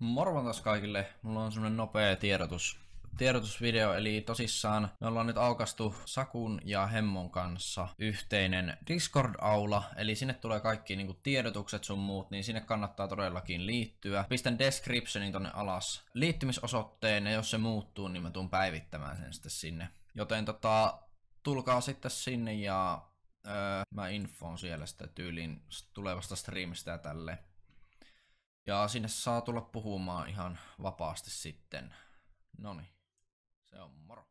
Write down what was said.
Morvan taas kaikille. Mulla on semmonen nopea tiedotus. Tiedotusvideo, eli tosissaan me ollaan nyt aukastu Sakun ja Hemmon kanssa yhteinen Discord-aula, eli sinne tulee kaikki niin tiedotukset sun muut, niin sinne kannattaa todellakin liittyä. Pistän descriptionin tonne alas liittymisosoitteen, ja jos se muuttuu, niin mä tuun päivittämään sen sitten sinne. Joten tota, tulkaa sitten sinne ja öö, mä infoon siellä sitten tyylin tulevasta streamista ja tälleen. Ja sinne saa tulla puhumaan ihan vapaasti sitten. No se on moro.